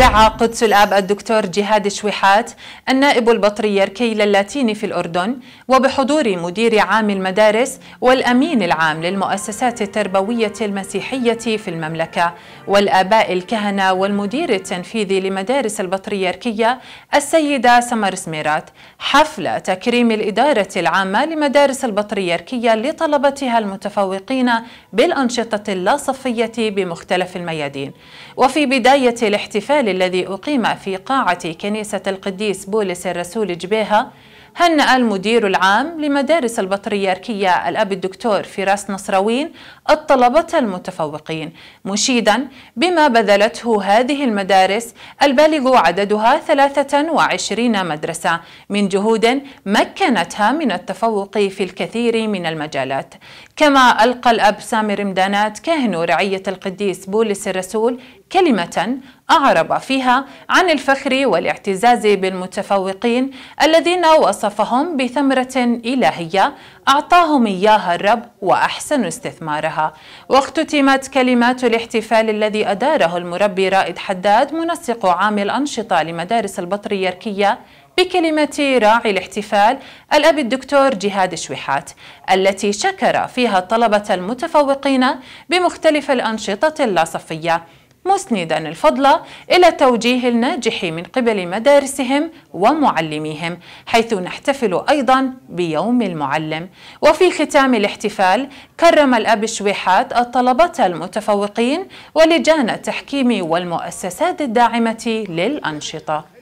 رعى قدس الآب الدكتور جهاد شويحات النائب البطري يركيل اللاتيني في الأردن وبحضور مدير عام المدارس والأمين العام للمؤسسات التربوية المسيحية في المملكة والآباء الكهنة والمدير التنفيذي لمدارس البطريركية السيدة سمر سميرات حفل تكريم الإدارة العامة لمدارس البطريركية لطلبتها المتفوقين بالأنشطة اللاصفية بمختلف الميادين وفي بداية الاحتفال الذي أقيم في قاعة كنيسة القديس بولس الرسول جبيهة هنأ المدير العام لمدارس البطريركية الأب الدكتور فراس نصراوين الطلبة المتفوقين مشيدا بما بذلته هذه المدارس البالغ عددها 23 مدرسة من جهود مكنتها من التفوق في الكثير من المجالات كما ألقى الأب سامر مدانات كاهن رعية القديس بولس الرسول كلمة أعرب فيها عن الفخر والاعتزاز بالمتفوقين الذين وصفهم بثمرة إلهية أعطاهم إياها الرب وأحسن استثمارها واختتمت كلمات الاحتفال الذي أداره المربي رائد حداد منسق عام الأنشطة لمدارس البطريركية بكلمة راعي الاحتفال الأب الدكتور جهاد شويحات التي شكر فيها الطلبة المتفوقين بمختلف الأنشطة اللاصفية مسندا الفضل إلى توجيه الناجح من قبل مدارسهم ومعلميهم حيث نحتفل أيضا بيوم المعلم وفي ختام الاحتفال كرم الأب شويحات الطلبة المتفوقين ولجان التحكيم والمؤسسات الداعمة للأنشطة